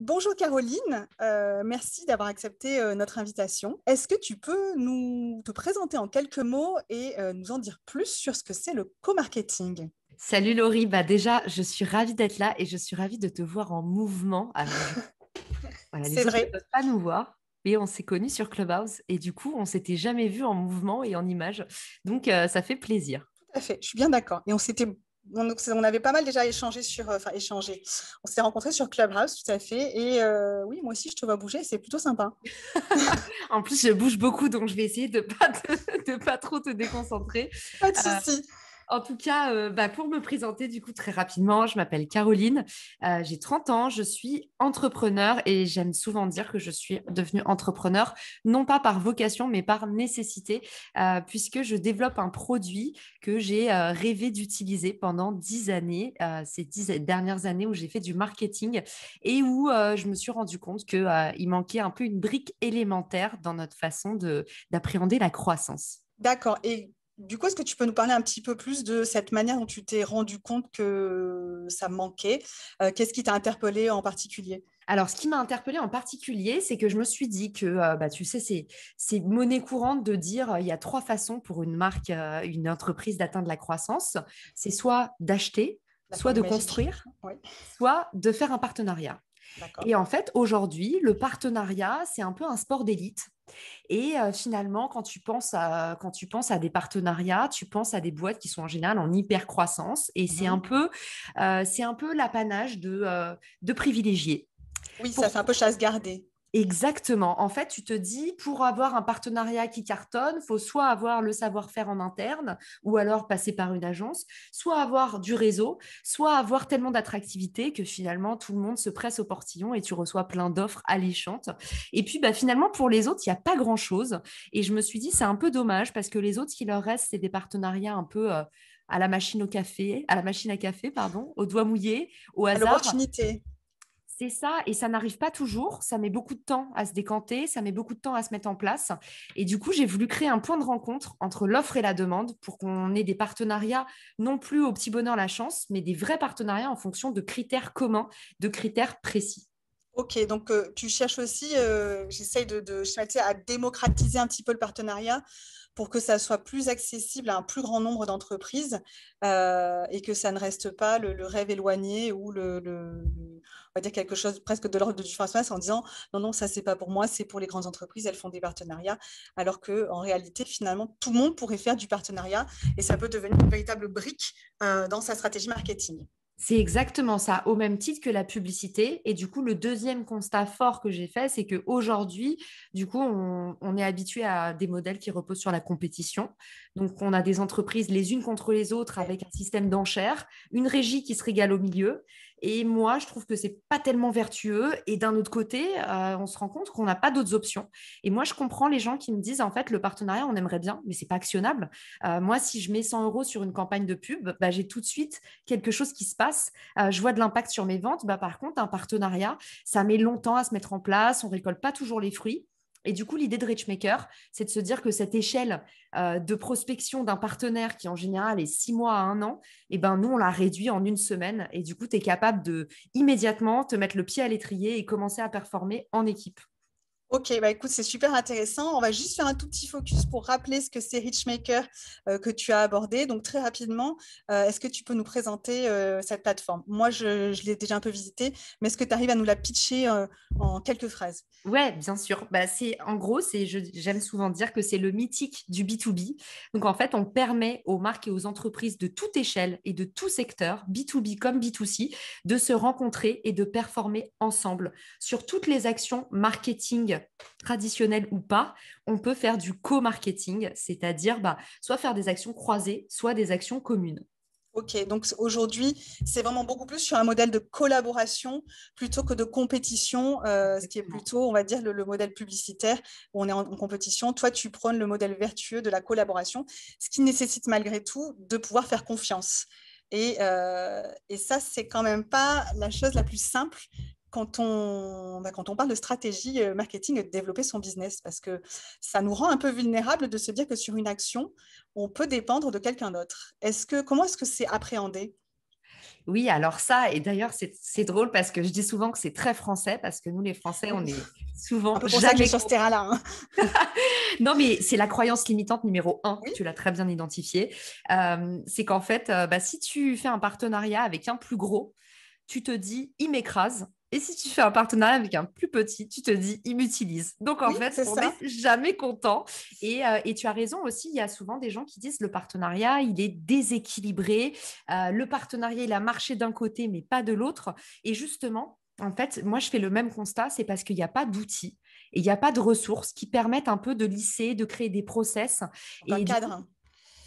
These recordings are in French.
Bonjour Caroline, euh, merci d'avoir accepté euh, notre invitation. Est-ce que tu peux nous te présenter en quelques mots et euh, nous en dire plus sur ce que c'est le co-marketing Salut Laurie, bah déjà je suis ravie d'être là et je suis ravie de te voir en mouvement. c'est vrai. ne pas nous voir, mais on s'est connus sur Clubhouse et du coup on s'était jamais vu en mouvement et en image, donc ça fait plaisir. Tout à fait, je suis bien d'accord. Et on s'était on, avait pas mal déjà échangé sur, euh, enfin On s'est rencontrés sur Clubhouse, tout à fait. Et euh, oui, moi aussi, je te vois bouger, c'est plutôt sympa. en plus, je bouge beaucoup, donc je vais essayer de pas pas trop te déconcentrer. Pas de euh, soucis en tout cas, euh, bah, pour me présenter du coup très rapidement, je m'appelle Caroline, euh, j'ai 30 ans, je suis entrepreneur et j'aime souvent dire que je suis devenue entrepreneur, non pas par vocation, mais par nécessité, euh, puisque je développe un produit que j'ai rêvé d'utiliser pendant 10 années, ces 10 dernières années où j'ai fait du marketing et où je me suis rendu compte qu'il manquait un peu une brique élémentaire dans notre façon d'appréhender la croissance. D'accord. Et du coup, est-ce que tu peux nous parler un petit peu plus de cette manière dont tu t'es rendu compte que ça manquait euh, Qu'est-ce qui t'a interpellé en particulier alors, ce qui m'a interpellée en particulier, c'est que je me suis dit que, euh, bah, tu sais, c'est monnaie courante de dire euh, il y a trois façons pour une marque, une entreprise d'atteindre la croissance. C'est soit d'acheter, bah, soit de construire, soit de faire un partenariat. Et en fait, aujourd'hui, le partenariat, c'est un peu un sport d'élite. Et euh, finalement, quand tu, penses à, quand tu penses à des partenariats, tu penses à des boîtes qui sont en général en hyper croissance. Et mhm. euh, c'est un peu, l'apanage de, euh, de privilégiés. Oui, ça fait un peu chasse gardée. Exactement. En fait, tu te dis, pour avoir un partenariat qui cartonne, faut soit avoir le savoir-faire en interne, ou alors passer par une agence, soit avoir du réseau, soit avoir tellement d'attractivité que finalement tout le monde se presse au portillon et tu reçois plein d'offres alléchantes. Et puis, bah, finalement, pour les autres, il n'y a pas grand-chose. Et je me suis dit, c'est un peu dommage parce que les autres, ce qui leur reste, c'est des partenariats un peu... Euh, à la machine au café, à la machine à café, pardon, au doigt mouillé, au hasard. À c'est ça, et ça n'arrive pas toujours. Ça met beaucoup de temps à se décanter, ça met beaucoup de temps à se mettre en place. Et du coup, j'ai voulu créer un point de rencontre entre l'offre et la demande pour qu'on ait des partenariats, non plus au petit bonheur la chance, mais des vrais partenariats en fonction de critères communs, de critères précis. Ok, donc euh, tu cherches aussi, j'essaie euh, j'essaye de, à démocratiser un petit peu le partenariat pour que ça soit plus accessible à un plus grand nombre d'entreprises euh, et que ça ne reste pas le, rêve éloigné ou le, on va dire quelque chose presque de l'ordre du François en disant non non ça c'est pas pour moi c'est pour les grandes entreprises elles font des partenariats alors qu'en réalité finalement tout le monde pourrait faire du partenariat et ça peut devenir une véritable brique euh, dans sa stratégie marketing. C'est exactement ça, au même titre que la publicité. Et du coup, le deuxième constat fort que j'ai fait, c'est qu'aujourd'hui, du coup, on, on est habitué à des modèles qui reposent sur la compétition. Donc, on a des entreprises les unes contre les autres avec un système d'enchères, une régie qui se régale au milieu. Et moi, je trouve que c'est pas tellement vertueux. Et d'un autre côté, euh, on se rend compte qu'on n'a pas d'autres options. Et moi, je comprends les gens qui me disent, en fait, le partenariat, on aimerait bien, mais c'est pas actionnable. Euh, moi, si je mets 100 euros sur une campagne de pub, bah, j'ai tout de suite quelque chose qui se passe. Euh, je vois de l'impact sur mes ventes. Bah, par contre, un partenariat, ça met longtemps à se mettre en place. On récolte pas toujours les fruits. Et du coup, l'idée de Richmaker, c'est de se dire que cette échelle euh, de prospection d'un partenaire qui en général est six mois à un an, eh ben, nous, on la réduit en une semaine. Et du coup, tu es capable de immédiatement te mettre le pied à l'étrier et commencer à performer en équipe. Ok, bah écoute, c'est super intéressant. On va juste faire un tout petit focus pour rappeler ce que c'est Richmaker euh, que tu as abordé. Donc très rapidement, euh, est-ce que tu peux nous présenter euh, cette plateforme Moi, je, l'ai déjà un peu visitée, mais est-ce que tu arrives à nous la pitcher en quelques phrases Ouais, bien sûr. Bah, c'est en gros, c'est j'aime souvent dire que c'est le mythique du B2B. Donc en fait, on permet aux marques et aux entreprises de toute échelle et de tout secteur, B2B comme B2C, de se rencontrer et de performer ensemble sur toutes les actions marketing traditionnel ou pas, on peut faire du co-marketing, c'est-à-dire bah, soit faire des actions croisées, soit des actions communes. Ok, donc aujourd'hui, c'est vraiment beaucoup plus sur un modèle de collaboration plutôt que de compétition, euh, ce qui est plutôt, on va dire, le, modèle publicitaire où on est en, compétition. Toi, tu prônes le modèle vertueux de la collaboration, ce qui nécessite malgré tout de pouvoir faire confiance. Et, euh, et ça, c'est quand même pas la chose la plus simple quand on, bah, quand on parle de stratégie euh, marketing et de développer son business, parce que ça nous rend un peu vulnérables de se dire que sur une action, on peut dépendre de quelqu'un d'autre. est que, comment est-ce que c'est appréhendé oui, alors ça, et d'ailleurs, c'est drôle parce que je dis souvent que c'est très français, parce que nous, les Français, on est souvent. pour jamais ça que sur ce là hein. non, mais c'est la croyance limitante numéro un, tu l'as très bien identifiée. Euh, c'est qu'en fait, euh, bah, si tu fais un partenariat avec un plus gros, tu te dis, il m'écrase. Et si tu fais un partenariat avec un plus petit, tu te dis, il m'utilise. Donc en fait, on n'est jamais content. Euh, et, tu as raison aussi, il y a souvent des gens qui disent, le partenariat, il est déséquilibré. Euh, le partenariat, il a marché d'un côté, mais pas de l'autre. Et justement, en fait, moi, je fais le même constat, c'est parce qu'il n'y a pas d'outils et il n'y a pas de ressources qui permettent un peu de lisser, de créer des process. cadre.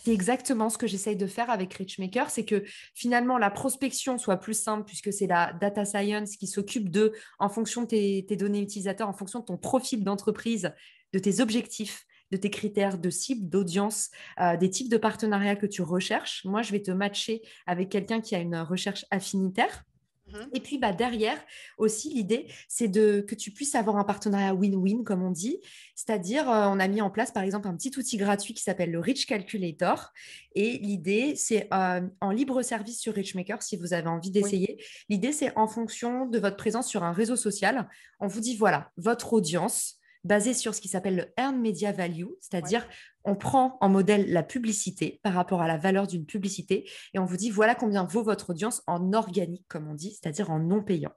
C'est exactement ce que j'essaye de faire avec Richmaker, c'est que finalement la prospection soit plus simple puisque c'est la data science qui s'occupe de, en fonction de tes, données utilisateurs, en fonction de ton profil d'entreprise, de tes objectifs, de tes critères de cible, d'audience, euh, des types de partenariats que tu recherches. Moi, je vais te matcher avec quelqu'un qui a une recherche affinitaire. Mhm. Et puis bah, derrière aussi, l'idée, c'est de que tu puisses avoir un partenariat win-win, comme on dit. C'est-à-dire, euh, on a mis en place, par exemple, un petit outil gratuit qui s'appelle le Rich Calculator. Et l'idée, c'est euh, en libre service sur Richmaker, si vous avez envie d'essayer. L'idée, c'est en fonction de votre présence sur un réseau social, on vous dit, voilà, votre audience, basé sur ce qui s'appelle le Earn Media Value, c'est-à-dire on prend en modèle la publicité par rapport à la valeur d'une publicité et on vous dit voilà combien vaut votre audience en organique, comme on dit, c'est-à-dire en non payant.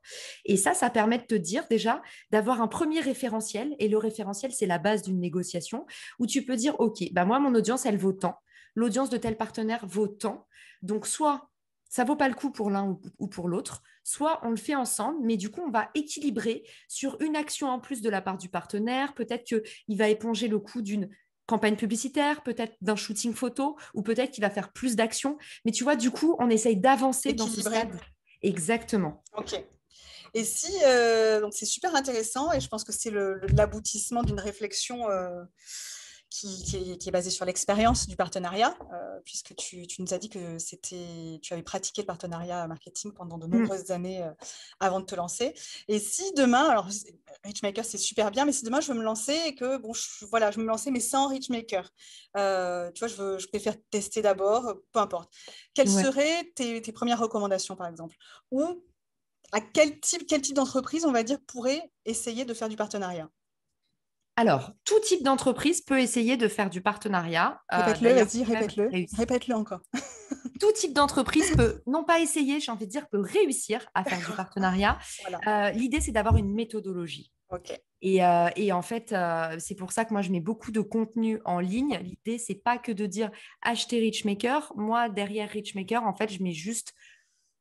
Et ça, ça permet de te dire déjà d'avoir un premier référentiel et le référentiel, c'est la base d'une négociation où tu peux dire ok, bah moi, mon audience, elle vaut tant l'audience de tel partenaire vaut tant. Donc, soit ça vaut pas le coup pour l'un ou pour l'autre. Soit on le fait ensemble, mais du coup, on va équilibrer sur une action en plus de la part du partenaire. Peut-être qu'il va éponger le coût d'une campagne publicitaire, peut-être d'un shooting photo, ou peut-être qu'il va faire plus d'actions. Mais tu vois, du coup, on essaye d'avancer dans ce stade. Exactement. OK. Et si, euh, donc c'est super intéressant, et je pense que c'est l'aboutissement d'une réflexion. Euh, qui, est, qui, basée sur l'expérience du partenariat, euh, puisque tu, nous as dit que c'était, tu avais pratiqué le partenariat marketing pendant de mm. nombreuses années euh, avant de te lancer. Et si demain, alors Richmaker c'est super bien, mais si demain je veux me lancer et que bon, voilà, je me lancer mais sans Richmaker, euh, tu vois, je, je préfère tester d'abord, peu importe. Quelles seraient tes, premières recommandations, par exemple, ou à quel type, quel type d'entreprise, on va dire, pourrait essayer de faire du partenariat alors, tout type d'entreprise peut essayer de faire du partenariat. Euh, répète-le, vas-y, répète-le. Répète-le encore. tout type d'entreprise peut, non pas essayer, j'ai envie de dire, peut réussir à faire du partenariat. Euh, l'idée, c'est d'avoir une méthodologie. Euh, et, en fait, c'est pour ça que moi, je mets beaucoup de contenu en ligne. L'idée, c'est pas que de dire acheter Richmaker. Moi, derrière Richmaker, en fait, je mets juste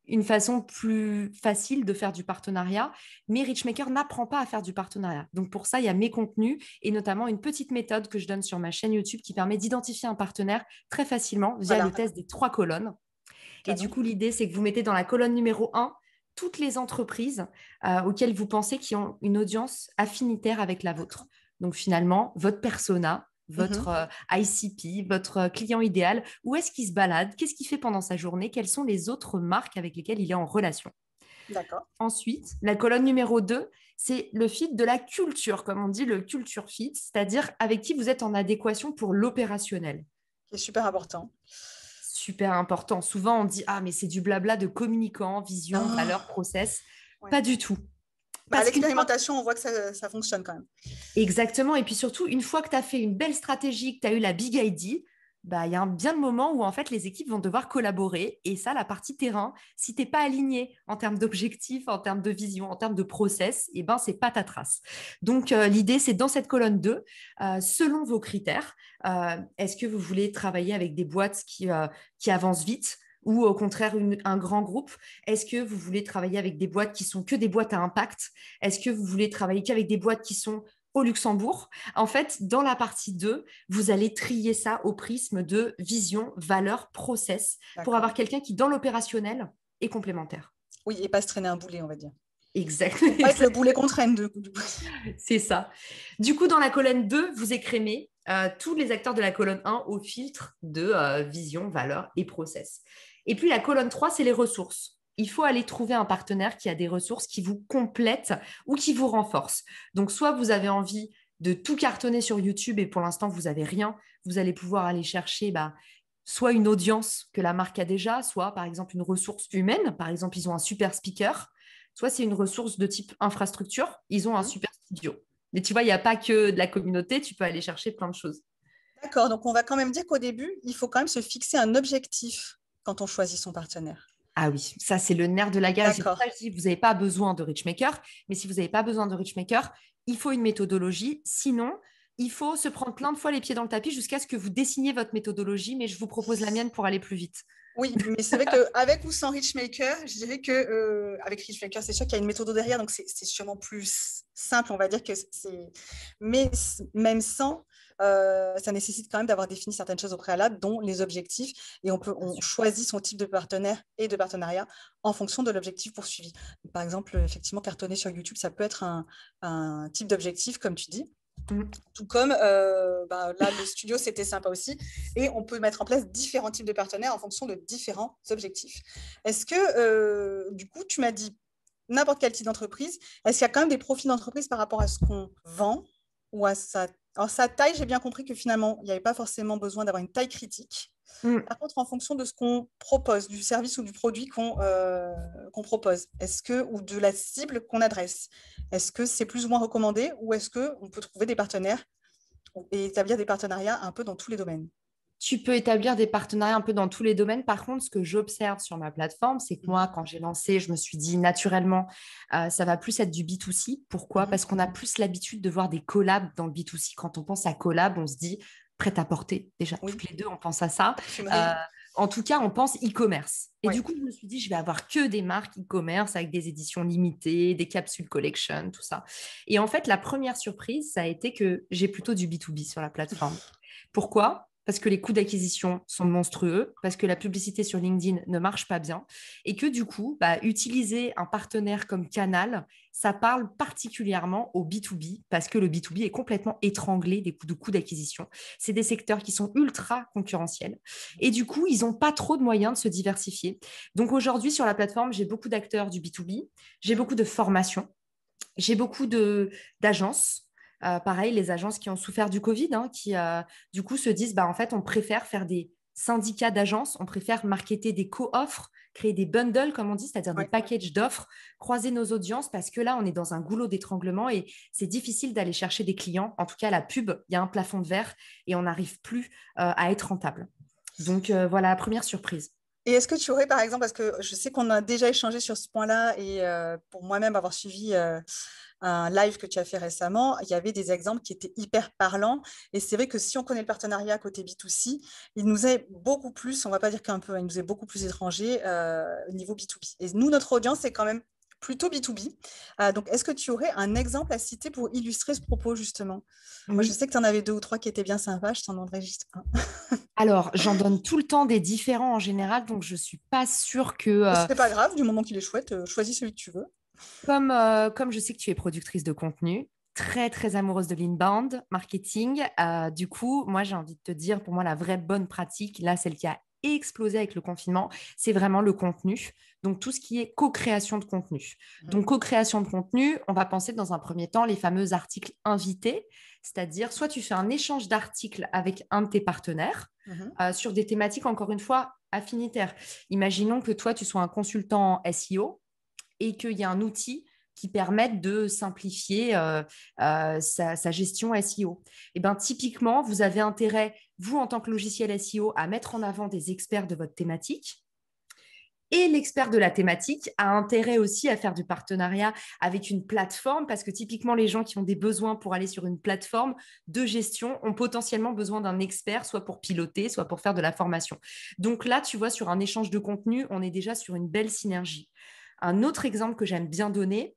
une façon plus facile de faire du partenariat, mais Richmaker n'apprend pas à faire du partenariat. Donc pour ça, il y a mes contenus et notamment une petite méthode que je donne sur ma chaîne YouTube qui permet d'identifier un partenaire très facilement via le test des trois colonnes. Et du coup, l'idée, c'est que vous mettez dans la colonne numéro un toutes les entreprises euh, auxquelles vous pensez qui ont une audience affinitaire avec la vôtre. Donc finalement, votre persona, Mmh votre ICP, votre client idéal Où est-ce qu'il se balade Qu'est-ce qu'il fait pendant sa journée Quelles sont les autres marques avec lesquelles il est en relation Ensuite, la colonne numéro 2, c'est le fit de la culture, comme on dit, le culture fit, c'est-à-dire avec qui vous êtes en adéquation pour l'opérationnel. C'est super important. Super important. Souvent, on dit Ah, mais c'est du blabla de communicants, vision, ah. valeur, process. Pas du tout. Bah, l'expérimentation, on voit que ça, fonctionne quand même. Exactement. Et puis surtout, une fois que tu as fait une belle stratégie, que tu as eu la big ID, bah, il y a un bien de moment où en fait les équipes vont devoir collaborer et ça la partie terrain si n'es pas aligné en termes d'objectifs en termes de vision en termes de process et eh n'est ben c'est pas ta trace donc euh, l'idée c'est dans cette colonne 2 euh, selon vos critères euh, est-ce que vous voulez travailler avec des boîtes qui avancent vite ou au contraire un grand groupe Est-ce que vous voulez travailler avec des boîtes qui sont que des boîtes à impact Est-ce que vous voulez travailler qu'avec des boîtes qui sont au Luxembourg. En fait, dans la partie 2, vous allez trier ça au prisme de vision, valeur, process, pour avoir quelqu'un qui, dans l'opérationnel, est complémentaire. Oui, et pas se traîner un boulet, on va dire. Exactement. Pas le boulet qu'on traîne. C'est ça. Du coup, dans la colonne 2, vous écrémez euh, tous les acteurs de la colonne 1 au filtre de euh, vision, valeur et process. Et puis la colonne 3, c'est les ressources. Il faut aller trouver un partenaire qui a des ressources qui vous complètent ou qui vous renforcent. Donc soit vous avez envie de tout cartonner sur YouTube et pour l'instant vous n'avez rien, vous allez pouvoir aller chercher bah, soit une audience que la marque a déjà, soit par exemple une ressource humaine, par exemple ils ont un super speaker, soit c'est une ressource de type infrastructure, ils ont un mmh. super studio. Mais tu vois, il n'y a pas que de la communauté, tu peux aller chercher plein de choses. D'accord, donc on va quand même dire qu'au début, il faut quand même se fixer un objectif quand on choisit son partenaire. Ah oui, ça c'est le nerf de la guerre. si vous n'avez pas besoin de Richmaker, mais si vous n'avez pas besoin de Richmaker, il faut une méthodologie. Sinon, il faut se prendre plein de fois les pieds dans le tapis jusqu'à ce que vous dessiniez votre méthodologie, mais je vous propose la mienne pour aller plus vite. Oui, mais c'est vrai qu'avec ou sans Richmaker, je dirais que euh, avec Richmaker, c'est sûr qu'il y a une méthode derrière, donc c'est sûrement plus simple, on va dire que c'est. Mais même sans, euh, ça nécessite quand même d'avoir défini certaines choses au préalable, dont les objectifs, et on peut on choisit son type de partenaire et de partenariat en fonction de l'objectif poursuivi. Par exemple, effectivement, cartonner sur YouTube, ça peut être un type d'objectif, comme tu dis. Mm. Tout comme euh, ben, là, le studio, c'était sympa aussi. Et on peut mettre en place différents types de partenaires en fonction de différents objectifs. Est-ce que, euh, du coup, tu m'as dit n'importe quel type d'entreprise, est-ce qu'il y a quand même des profils d'entreprise par rapport à ce qu'on vend ou à Alors, sa taille, j'ai bien compris que finalement, il n'y avait pas forcément besoin d'avoir une taille critique. Mm. Par contre, en fonction de ce qu'on propose, du service ou du produit euh, qu'on propose, est-ce que ou de la cible qu'on adresse, est-ce que c'est plus ou moins recommandé ou est-ce que on peut trouver des partenaires et établir des partenariats un peu dans tous les domaines tu peux établir des partenariats un peu dans tous les domaines. Par contre, ce que j'observe sur ma plateforme, c'est que mm. moi, quand j'ai lancé, je me suis dit naturellement, euh, ça va plus être du B2C. Pourquoi mm. Parce qu'on a plus l'habitude de voir des collabs dans le B2C. Quand on pense à collab, on se dit, prêt-à-porter déjà. les deux, on pense à ça. Euh, en tout cas, on pense e-commerce. Et du coup, je me suis dit, je vais avoir que des marques e-commerce avec des éditions limitées, des capsules collection, tout ça. Et en fait, la première surprise, ça a été que j'ai plutôt du B2B sur la plateforme. Pourquoi parce que les coûts d'acquisition sont monstrueux, parce que la publicité sur LinkedIn ne marche pas bien, et que du coup, bah, utiliser un partenaire comme Canal, ça parle particulièrement au B2B, parce que le B2B est complètement étranglé des coûts de coûts d'acquisition. C'est des secteurs qui sont ultra concurrentiels, et du coup, ils n'ont pas trop de moyens de se diversifier. Donc aujourd'hui, sur la plateforme, j'ai beaucoup d'acteurs du B2B, j'ai beaucoup de formations, j'ai beaucoup d'agences euh, pareil, les agences qui ont souffert du Covid, hein, qui euh, du coup se disent, bah, en fait, on préfère faire des syndicats d'agences, on préfère marketer des co-offres, créer des bundles, comme on dit, c'est-à-dire des packages d'offres, croiser nos audiences, parce que là, on est dans un goulot d'étranglement et c'est difficile d'aller chercher des clients. En tout cas, la pub, il y a un plafond de verre et on n'arrive plus euh, à être rentable. Donc voilà, la première surprise. Et est-ce que tu aurais, par exemple, parce que je sais qu'on a déjà échangé sur ce point-là, et euh, pour moi-même avoir suivi euh, un live que tu as fait récemment, il y avait des exemples qui étaient hyper parlants. Et c'est vrai que si on connaît le partenariat côté B2C, il nous est beaucoup plus, on ne va pas dire qu'un peu, hein, il nous est beaucoup plus étranger euh, au niveau B2B. Et nous, notre audience est quand même plutôt B2B. donc, est-ce que tu aurais un exemple à citer pour illustrer ce propos, justement Moi, je sais que tu en avais deux ou trois qui étaient bien sympas, je t'en donnerai juste un. Alors, j'en donne tout le temps des différents en général, donc je suis pas sûre que. Euh, c'est pas grave, du moment qu'il est chouette, euh, choisis celui que tu veux. Euh, comme, je sais que tu es productrice de contenu, très très amoureuse de l'inbound marketing, du coup, moi j'ai envie de te dire, pour moi, la vraie bonne pratique, là, celle qui a explosé avec le confinement, c'est vraiment le contenu. Donc, tout ce qui est co-création de contenu. Mmh. Donc, co-création de contenu, on va penser dans un premier temps les fameux articles invités c'est-à-dire, soit tu fais un échange d'articles avec un de tes partenaires mhm. euh, sur des thématiques, encore une fois, affinitaires. Imaginons que toi, tu sois un consultant SEO et qu'il y a un outil qui permette de simplifier euh, euh, sa, gestion SEO. Et eh bien, typiquement, vous avez intérêt, vous, en tant que logiciel SEO, à mettre en avant des experts de votre thématique et l'expert de la thématique a intérêt aussi à faire du partenariat avec une plateforme parce que typiquement les gens qui ont des besoins pour aller sur une plateforme de gestion ont potentiellement besoin d'un expert, soit pour piloter, soit pour faire de la formation. Donc là, tu vois, sur un échange de contenu, on est déjà sur une belle synergie. Un autre exemple que j'aime bien donner,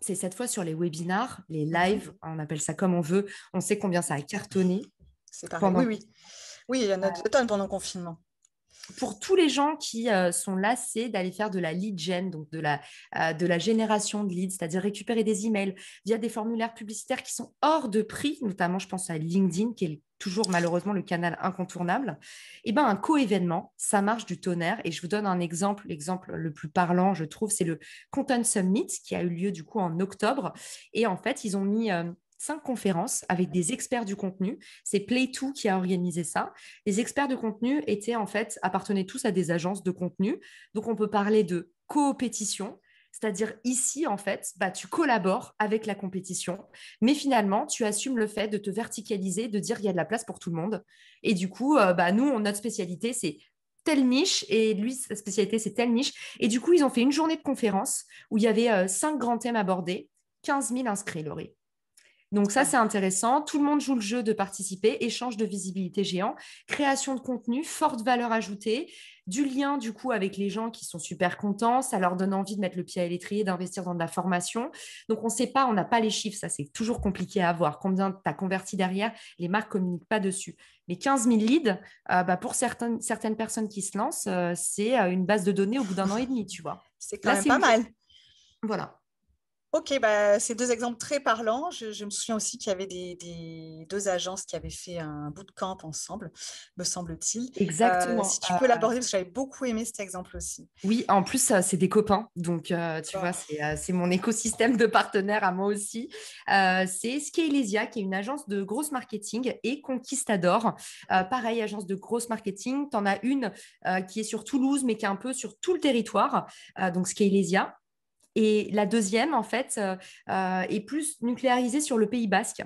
c'est cette fois sur les webinars, les lives, mhm. on appelle ça comme on veut. On sait combien ça a cartonné. C'est Oui, oui. Oui, il y en a deux tonnes pendant le confinement pour tous les gens qui euh, sont lassés d'aller faire de la lead gen, donc de la, euh, de la génération de leads, c'est-à-dire récupérer des emails via des formulaires publicitaires qui sont hors de prix, notamment je pense à LinkedIn, qui est toujours malheureusement le canal incontournable, et eh ben, un co-événement, ça marche du tonnerre. Et je vous donne un exemple, l'exemple le plus parlant, je trouve, c'est le Content Summit qui a eu lieu du coup en octobre. Et en fait, ils ont mis... Euh, cinq conférences avec des experts du contenu. C'est Play2 qui a organisé ça. Les experts de contenu étaient en fait, appartenaient tous à des agences de contenu. Donc, on peut parler de coopétition. C'est-à-dire ici, en fait, bah, tu collabores avec la compétition, mais finalement, tu assumes le fait de te verticaliser, de dire il y a de la place pour tout le monde. Et du coup, euh, bah, nous, notre spécialité, c'est telle niche et lui, sa spécialité, c'est telle niche. Et du coup, ils ont fait une journée de conférence où il y avait euh, cinq grands thèmes abordés, 15 000 inscrits, Laurie. Donc ça, c'est intéressant. Tout le monde joue le jeu de participer, échange de visibilité géant, création de contenu, forte valeur ajoutée, du lien du coup avec les gens qui sont super contents, ça leur donne envie de mettre le pied à l'étrier, d'investir dans de la formation. Donc on ne sait pas, on n'a pas les chiffres, ça c'est toujours compliqué à avoir. Combien tu as converti derrière, les marques ne communiquent pas dessus. Mais 15 000 leads, euh, bah, pour certaines, certaines personnes qui se lancent, euh, c'est euh, une base de données au bout d'un an et demi, tu vois. C'est quand même pas mal. Voilà. Ok, bah, c'est deux exemples très parlants. Je, me souviens aussi qu'il y avait des, deux agences qui avaient fait un bootcamp ensemble, me semble-t-il. Euh, Exactement. si tu peux euh, l'aborder, j'avais beaucoup aimé cet exemple aussi. Oui, en plus, euh, c'est des copains. Donc, tu vois, c'est mon écosystème de partenaires à moi aussi. c'est Scalesia, qui est une agence de grosse marketing, et Conquistador. pareil, agence de grosse marketing. Tu en as une qui est sur Toulouse, mais qui est un peu sur tout le territoire. donc, Scalesia. Et la deuxième, en fait, euh, euh, est plus nucléarisée sur le Pays basque.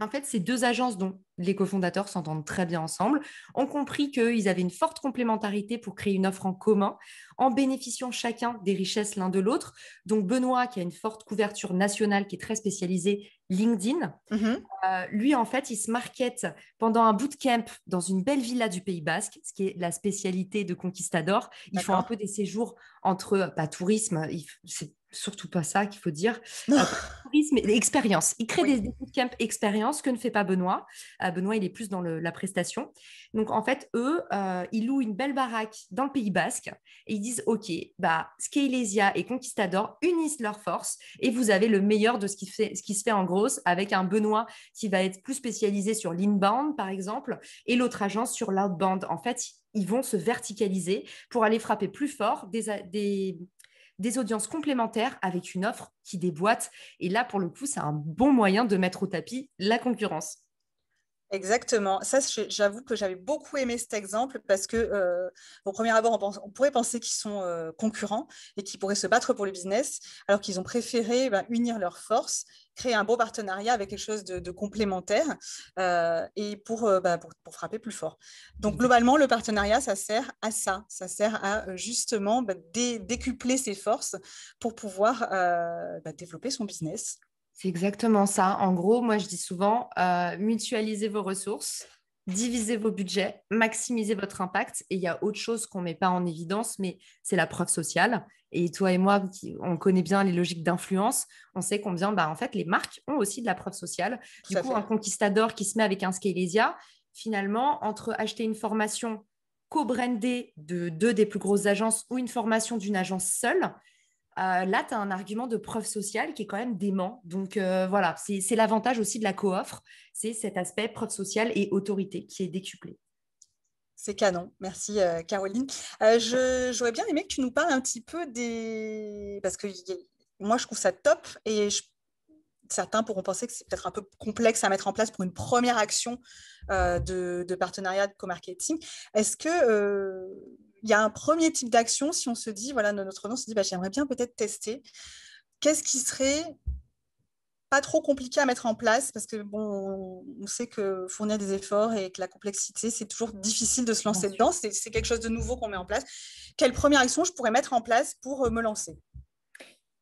En fait, ces deux agences dont les cofondateurs s'entendent très bien ensemble ont compris qu'ils avaient une forte complémentarité pour créer une offre en commun, en bénéficiant chacun des richesses l'un de l'autre. Donc Benoît, qui a une forte couverture nationale, qui est très spécialisée, LinkedIn, mhm. euh, lui, en fait, il se markete pendant un bootcamp dans une belle villa du Pays Basque, ce qui est la spécialité de Conquistador. Ils font un peu des séjours entre, euh, pas tourisme, c'est surtout pas ça qu'il faut dire. Euh, tourisme, expérience. Il crée des, camp bootcamps expérience que ne fait pas Benoît. Euh, Benoît, il est plus dans la prestation. Donc, en fait, eux, euh, ils louent une belle baraque dans le Pays Basque et ils disent, OK, bah, et Conquistador unissent leurs forces et vous avez le meilleur de ce qui, ce qui se fait en grosse avec un Benoît qui va être plus spécialisé sur l'inbound, par exemple, et l'autre agence sur l'outbound. En fait, ils vont se verticaliser pour aller frapper plus fort des, des audiences complémentaires avec une offre qui déboîte. Et là, pour le coup, c'est un bon moyen de mettre au tapis la concurrence. Exactement. Ça, j'avoue que j'avais beaucoup aimé cet exemple parce que, euh, au premier abord, on, pourrait penser qu'ils sont euh, concurrents et qu'ils pourraient se battre pour le business, alors qu'ils ont préféré bah, unir leurs forces, créer un beau partenariat avec quelque chose de, complémentaire euh, et bah, pour, frapper plus fort. Donc, globalement, le partenariat, ça sert à ça. Ça sert à justement bah, décupler ses forces pour pouvoir développer son business c'est exactement ça. En gros, moi, je dis souvent, euh, mutualisez vos ressources, divisez vos budgets, maximisez votre impact. Et il y a autre chose qu'on ne met pas en évidence, mais c'est la preuve sociale. Et toi et moi, on connaît bien les logiques d'influence. On sait combien, bah, en fait, les marques ont aussi de la preuve sociale. Du coup, un conquistador qui se met avec un Scalesia, finalement, entre acheter une formation co-brandée de deux des plus grosses agences ou une formation d'une agence seule, euh, là, tu as un argument de preuve sociale qui est quand même dément. Donc euh, voilà, c'est l'avantage aussi de la co-offre. c'est cet aspect preuve sociale et autorité qui est décuplé. C'est canon, merci euh, Caroline. J'aurais bien aimé que tu nous parles un petit peu des... Parce que moi, je trouve ça top et certains pourront penser que c'est peut-être un peu complexe à mettre en place pour une première action de, de, partenariat de co-marketing. Est-ce que il y a un premier type d'action si on se dit, voilà, notre nom se dit, bah, j'aimerais bien peut-être tester. Qu'est-ce qui serait pas trop compliqué à mettre en place parce que bon, on sait que fournir des efforts et que la complexité, c'est toujours difficile de se lancer dedans. C'est, quelque chose de nouveau qu'on met en place. Quelle première action je pourrais mettre en place pour euh, me lancer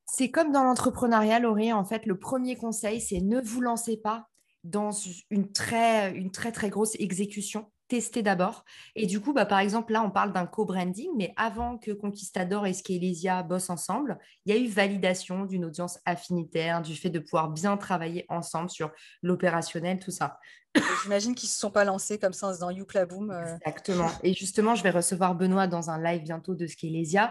C'est comme dans l'entrepreneuriat, Laurie. En fait, le premier conseil, c'est ne vous lancez pas dans une très, une très, très grosse exécution tester d'abord. Et du coup, bah, par exemple, là, on parle d'un co-branding, mais avant que Conquistador et Scalesia bossent ensemble, il y a eu validation d'une audience affinitaire, du fait de pouvoir bien travailler ensemble sur l'opérationnel, tout ça. J'imagine qu'ils ne se sont pas lancés comme ça en disant youpla euh. Exactement. Et justement, je vais recevoir Benoît dans un live bientôt de Skelesia Lesia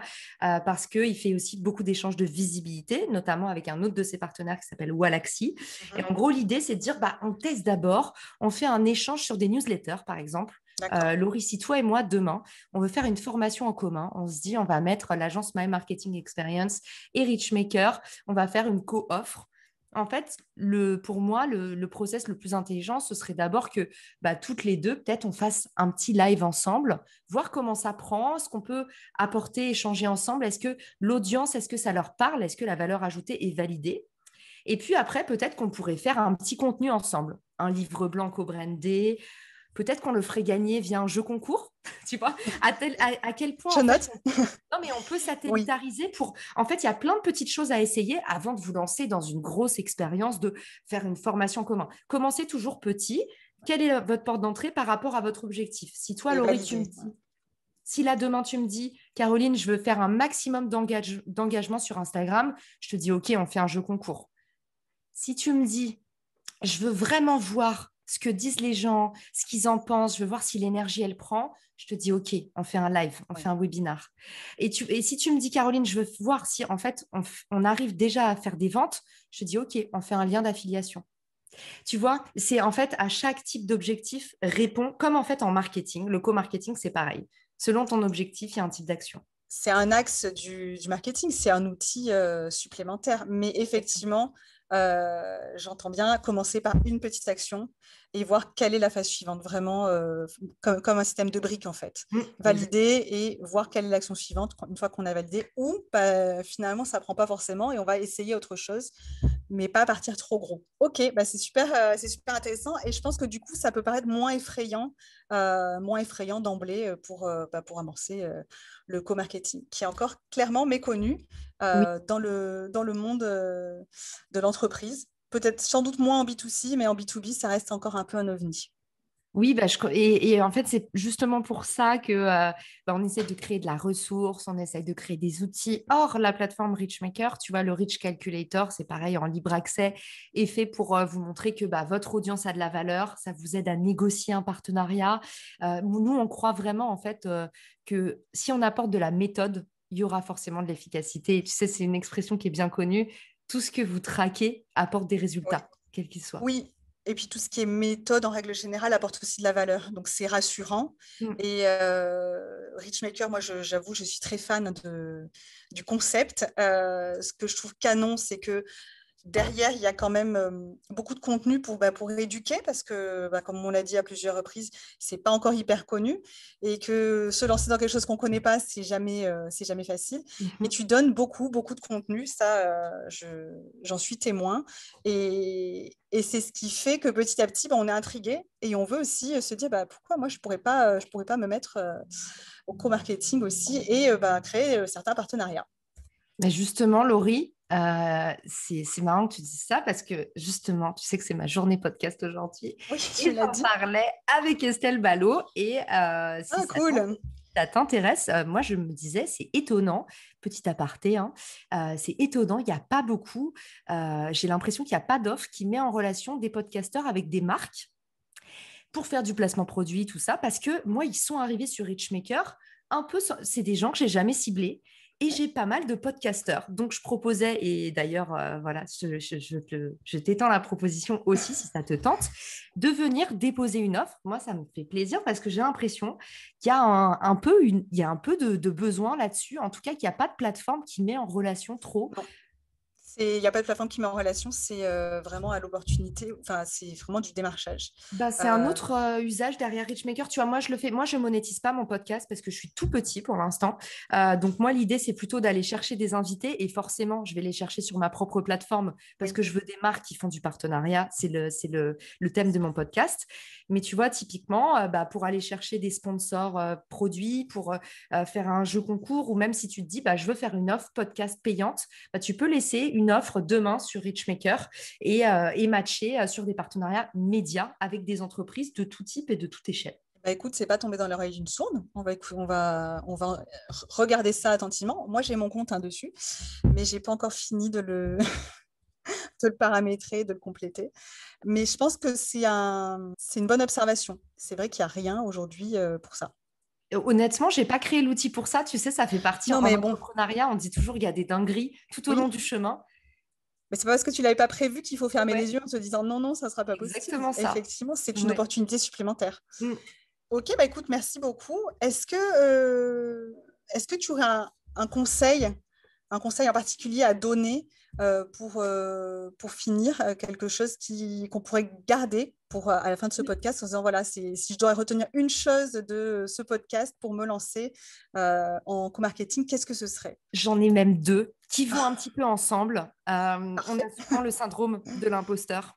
euh, parce qu'il fait aussi beaucoup d'échanges de visibilité, notamment avec un autre de ses partenaires qui s'appelle Walaxy. Mhm. Et en gros, l'idée, c'est de dire bah, on teste d'abord, on fait un échange sur des newsletters, par exemple. Euh, Laurie, si toi et moi, demain, on veut faire une formation en commun, on se dit on va mettre l'agence My Marketing Experience et Richmaker, on va faire une co-offre en fait, le, pour moi, le, process le plus intelligent, ce serait d'abord que bah, toutes les deux, peut-être, on fasse un petit live ensemble, voir comment ça prend, ce qu'on peut apporter, échanger ensemble. Est-ce que l'audience, est-ce que ça leur parle Est-ce que la valeur ajoutée est validée Et puis après, peut-être qu'on pourrait faire un petit contenu ensemble, un livre blanc co-brandé, peut-être qu'on le ferait gagner via un jeu concours, tu vois, à, quel point... Je note. non, mais on peut satellitariser pour... En fait, il y a plein de petites choses à essayer avant de vous lancer dans une grosse expérience de faire une formation commune. Commencez toujours petit. Quelle est votre porte d'entrée par rapport à votre objectif Si toi, Laurie, tu me dis... Si là, demain, tu me dis, Caroline, je veux faire un maximum d'engagement sur Instagram, je te dis, OK, on fait un jeu concours. Si tu me dis, je veux vraiment voir ce que disent les gens, ce qu'ils en pensent, je veux voir si l'énergie elle prend, je te dis OK, on fait un live, on fait un webinar. Et, tu, et si tu me dis Caroline, je veux voir si en fait on, arrive déjà à faire des ventes, je te dis OK, on fait un lien d'affiliation. Tu vois, c'est en fait à chaque type d'objectif répond, comme en fait en marketing, le co-marketing c'est pareil. Selon ton objectif, il y a un type d'action. C'est un axe du, marketing, c'est un outil euh, supplémentaire. Mais effectivement, euh, j'entends bien commencer par une petite action et voir quelle est la phase suivante, vraiment euh, comme, un système de briques en fait. Mmh, Valider et voir quelle est l'action suivante une fois qu'on a validé ou finalement ça prend pas forcément et on va essayer autre chose, mais pas partir trop gros. Ok, bah, c'est super, euh, super intéressant et je pense que du coup ça peut paraître moins effrayant, moins effrayant d'emblée pour, bah, pour amorcer le co-marketing, qui est encore clairement méconnu euh, dans, le, dans le monde euh, de l'entreprise. Peut-être sans doute moins en B2C, mais en B2B, ça reste encore un peu un ovni. Oui, bah, et, et, en fait, c'est justement pour ça que euh, bah, on essaie de créer de la ressource, on essaie de créer des outils. Or, la plateforme Richmaker, tu vois, le Rich Calculator, c'est pareil en libre accès, est fait pour euh, vous montrer que bah, votre audience a de la valeur, ça vous aide à négocier un partenariat. Euh, nous, on croit vraiment en fait que si on apporte de la méthode, il y aura forcément de l'efficacité. Et tu sais, c'est une expression qui est bien connue. Tout ce que vous traquez apporte des résultats, quels qu'ils soient. Oui, et puis tout ce qui est méthode, en règle générale, apporte aussi de la valeur. Donc c'est rassurant. Mm. Et euh, Richmaker, moi j'avoue, je, suis très fan de, du concept. Euh, ce que je trouve canon, c'est que derrière, il y a quand même euh, beaucoup de contenu pour, bah, pour éduquer, parce que, bah, comme on l'a dit à plusieurs reprises, c'est pas encore hyper connu. Et que se lancer dans quelque chose qu'on ne connaît pas, c'est jamais, euh, jamais facile. Mhm. Mais tu donnes beaucoup, beaucoup de contenu. Ça, euh, j'en suis témoin. Et, c'est ce qui fait que petit à petit, bah, on est intrigué et on veut aussi se dire pourquoi moi je ne pourrais, pas, pourrais pas me mettre au co-marketing aussi et créer certains partenariats. justement, Laurie, euh, c'est marrant que tu dises ça parce que justement, tu sais que c'est ma journée podcast aujourd'hui. Je tu parlais avec Estelle Ballot et euh, ah, cool. ça t'intéresse, euh, moi je me disais, c'est étonnant, petit aparté, hein, c'est étonnant, il n'y a pas beaucoup, j'ai l'impression qu'il n'y a pas d'offre qui met en relation des podcasteurs avec des marques pour faire du placement produit, tout ça, parce que moi, ils sont arrivés sur Richmaker un peu, c'est des gens que j'ai jamais ciblés, et j'ai pas mal de podcasteurs. Donc, je proposais, et d'ailleurs, euh, voilà, je, t'étends la proposition aussi si ça te tente, de venir déposer une offre. Moi, ça me fait plaisir parce que j'ai l'impression qu'il y a un, peu, il un peu de, de besoin là-dessus. En tout cas, qu'il n'y a pas de plateforme qui met en relation trop il n'y a pas de plateforme qui met en relation, c'est euh, vraiment à l'opportunité, enfin, c'est vraiment du démarchage. Bah, c'est un euh, autre euh, usage derrière Richmaker. Tu vois, moi, je le fais, moi, je monétise pas mon podcast parce que je suis tout petit pour l'instant. donc, moi, l'idée, c'est plutôt d'aller chercher des invités et forcément, je vais les chercher sur ma propre plateforme parce que je veux des marques qui font du partenariat. C'est le, le, thème de mon podcast. Mais tu vois, typiquement, bah, pour aller chercher des sponsors produits, pour faire un jeu concours ou même si tu te dis, bah, je veux faire une offre podcast payante, bah, tu peux laisser une une offre demain sur Richmaker et, euh, matcher euh, sur des partenariats médias avec des entreprises de tout type et de toute échelle. Bah écoute, c'est pas tombé dans l'oreille d'une sourde. On va, on va, on va regarder ça attentivement. Moi, j'ai mon compte hein, dessus, mais j'ai pas encore fini de le, de le paramétrer, de le compléter. Mais je pense que c'est un, c'est une bonne observation. C'est vrai qu'il n'y a rien aujourd'hui euh, pour ça. Honnêtement, j'ai pas créé l'outil pour ça. Tu sais, ça fait partie. Non, en mais bon. on dit toujours qu'il y a des dingueries tout au long du chemin. Mais c'est pas parce que tu l'avais pas prévu qu'il faut fermer les yeux en se disant non, non, ça ne sera pas Exactement Ça. Effectivement, c'est une opportunité supplémentaire. Mm. Ok, bah écoute, merci beaucoup. Est-ce que, euh, que tu aurais un conseil un conseil en particulier à donner euh, pour, euh, pour finir euh, quelque chose qu'on pourrait garder pour, à la fin de ce podcast en disant voilà, si je dois retenir une chose de ce podcast pour me lancer en co-marketing, qu'est-ce que ce serait J'en ai même deux qui vont un petit peu ensemble. on a souvent le syndrome de l'imposteur.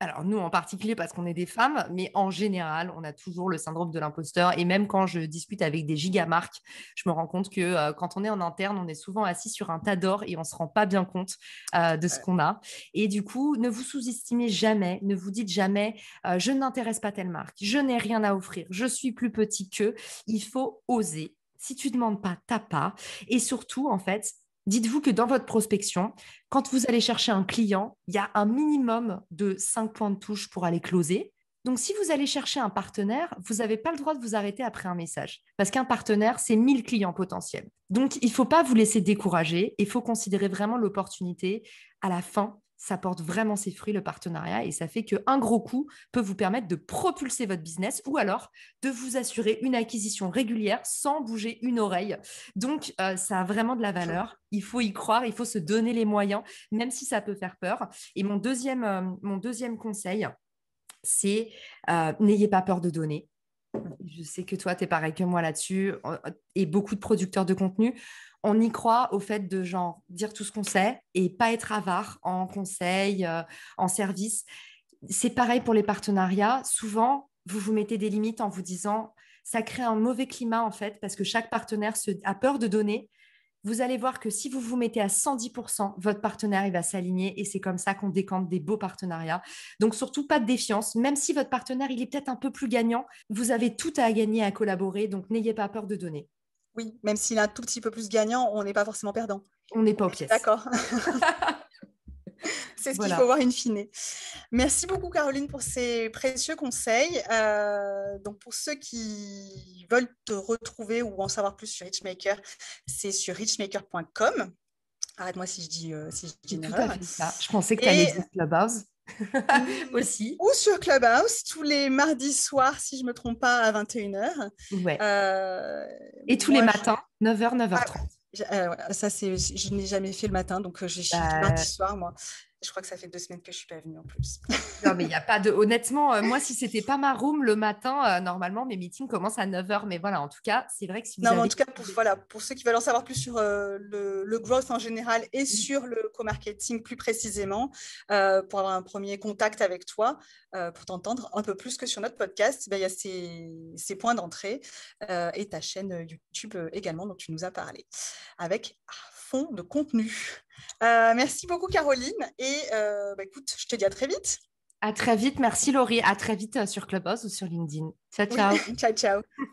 Alors nous en particulier parce qu'on est des femmes, mais en général, on a toujours le syndrome de l'imposteur. Et même quand je discute avec des gigamarques, je me rends compte que euh, quand on est en interne, on est souvent assis sur un tas d'or et on ne se rend pas bien compte euh, de ce qu'on a. Et du coup, ne vous sous-estimez jamais, ne vous dites jamais euh, je n'intéresse pas telle marque, je n'ai rien à offrir, je suis plus petit qu'eux. Il faut oser. Si tu demandes pas, t'as pas. Et surtout, en fait, Dites-vous que dans votre prospection, quand vous allez chercher un client, il y a un minimum de cinq points de touche pour aller closer. Donc, si vous allez chercher un partenaire, vous n'avez pas le droit de vous arrêter après un message, parce qu'un partenaire, c'est 1000 clients potentiels. Donc, il ne faut pas vous laisser décourager, il faut considérer vraiment l'opportunité à la fin ça porte vraiment ses fruits, le partenariat, et ça fait qu'un gros coup peut vous permettre de propulser votre business ou alors de vous assurer une acquisition régulière sans bouger une oreille. Donc, euh, ça a vraiment de la valeur. Il faut y croire, il faut se donner les moyens, même si ça peut faire peur. Et mon deuxième, euh, mon deuxième conseil, c'est euh, n'ayez pas peur de donner. Je sais que toi, tu es pareil que moi là-dessus, et beaucoup de producteurs de contenu on y croit au fait de genre dire tout ce qu'on sait et pas être avare en conseil, euh, en service. C'est pareil pour les partenariats. Souvent, vous vous mettez des limites en vous disant ça crée un mauvais climat en fait parce que chaque partenaire a peur de donner. Vous allez voir que si vous vous mettez à 110%, votre partenaire va s'aligner et c'est comme ça qu'on décante des beaux partenariats. Donc surtout pas de défiance, même si votre partenaire il est peut-être un peu plus gagnant, vous avez tout à gagner à collaborer, donc n'ayez pas peur de donner. Oui, même s'il est un tout petit peu plus gagnant, on n'est pas forcément perdant. On n'est pas aux pièces. D'accord. C'est ce qu'il faut voir in fine. Merci beaucoup, Caroline, pour ces précieux conseils. Euh, donc, pour ceux qui veulent te retrouver ou en savoir plus sur Richmaker, c'est sur richmaker.com. Arrête-moi si je dis, euh, si je une erreur. Je pensais que tu allais la base. Mm. aussi. Ou sur Clubhouse, tous les mardis soirs, si je ne me trompe pas, à 21h. Euh, et tous les matins, 9h, ah, 9h30. Euh, ça, c'est, je n'ai jamais fait le matin, donc euh, j'ai suis bah, le mardi soir, moi. Je crois que ça fait deux semaines que je ne suis pas venue en plus. non, mais il n'y a pas de. Honnêtement, euh, moi, si ce n'était pas ma room le matin, euh, normalement, mes meetings commencent à 9h. Mais voilà, en tout cas, c'est vrai que si vous. Non, mais en tout cas, pour, voilà, pour ceux qui veulent en savoir plus sur euh, le, growth en général et mm. sur le co-marketing plus précisément, pour avoir un premier contact avec toi, pour t'entendre un peu plus que sur notre podcast, ben, il y a ces, ces points d'entrée et ta chaîne YouTube également dont tu nous as parlé avec ah, de contenu. Euh, merci beaucoup, Caroline. Et euh, bah, écoute, je te dis à très vite. À très vite. Merci, Laurie. À très vite euh, sur Clubhouse ou sur LinkedIn. ciao, ciao.